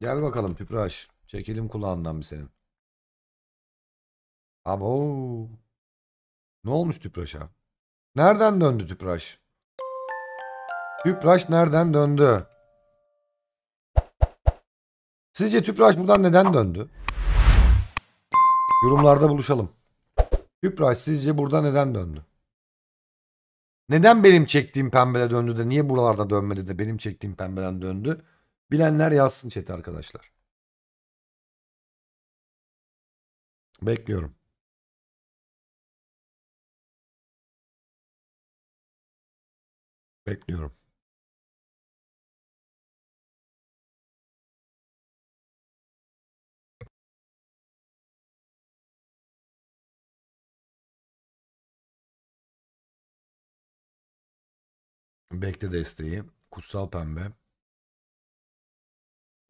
Gel bakalım Pipraş. Çekelim kulağından bir senin. Abo. Ne olmuş Tüpraş'a? Nereden döndü Tüpraş? Tüpraş nereden döndü? Sizce Tüpraş buradan neden döndü? Yorumlarda buluşalım. Tüpraş sizce burada neden döndü? Neden benim çektiğim pembede döndü de niye buralarda dönmedi de benim çektiğim pembeden döndü? Bilenler yazsın chat'e arkadaşlar. Bekliyorum. Bekliyorum. Bekle desteği. Kutsal pembe.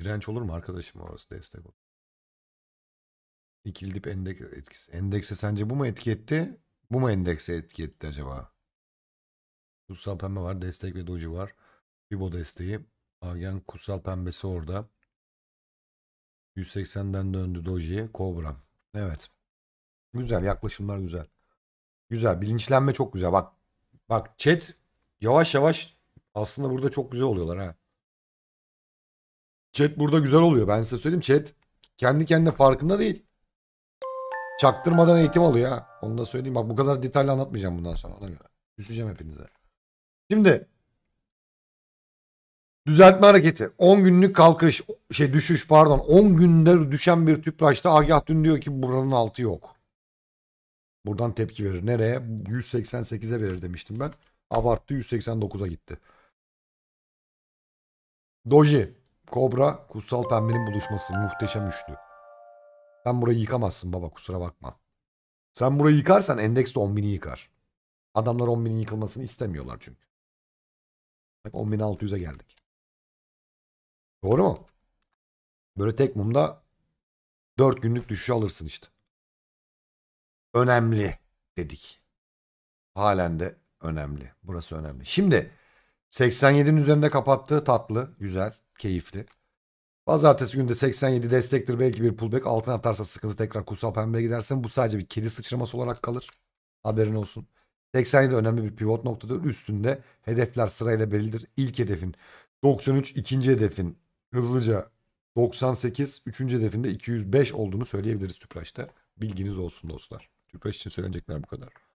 Direnç olur mu arkadaşım orası destek olur. İkili dip endek etkisi. Endekse sence bu mu etki etti? Bu mu endekse etki etti acaba? Kutsal pembe var. Destek ve doji var. Fibo desteği. Agen kutsal pembesi orada. 180'den döndü dojiye. Kobra. Evet. Güzel yaklaşımlar güzel. Güzel bilinçlenme çok güzel. Bak bak chat yavaş yavaş aslında burada çok güzel oluyorlar ha. Chat burada güzel oluyor. Ben size söyleyeyim chat kendi kendine farkında değil. Çaktırmadan eğitim alıyor ha. Onu da söyleyeyim. Bak bu kadar detaylı anlatmayacağım bundan sonra. Ona göre. Küseceğim hepinize. Şimdi düzeltme hareketi. 10 günlük kalkış şey düşüş pardon. 10 günde düşen bir tüpraşta Agah dün diyor ki buranın altı yok. Buradan tepki verir. Nereye? 188'e verir demiştim ben. Abarttı 189'a gitti. Doji. Kobra, Kutsal Pembe'nin buluşması. Muhteşem üçlü. Sen burayı yıkamazsın baba kusura bakma. Sen burayı yıkarsan endeks de 10.000'i yıkar. Adamlar 10.000'in yıkılmasını istemiyorlar çünkü. Bak 10.600'e geldik. Doğru mu? Böyle tek mumda 4 günlük düşüş alırsın işte. Önemli dedik. Halen de önemli. Burası önemli. Şimdi 87'nin üzerinde kapattığı Tatlı, güzel. Keyifli. Pazartesi günde 87 destektir belki bir pullback. altına atarsa sıkıntı tekrar kutsal pembe gidersen Bu sadece bir kedi sıçraması olarak kalır. Haberin olsun. 87 önemli bir pivot noktadır. Üstünde hedefler sırayla belirlidir. İlk hedefin 93, ikinci hedefin hızlıca 98, üçüncü hedefinde 205 olduğunu söyleyebiliriz Tüpraş'ta. Bilginiz olsun dostlar. Tüpraş için söylenecekler bu kadar.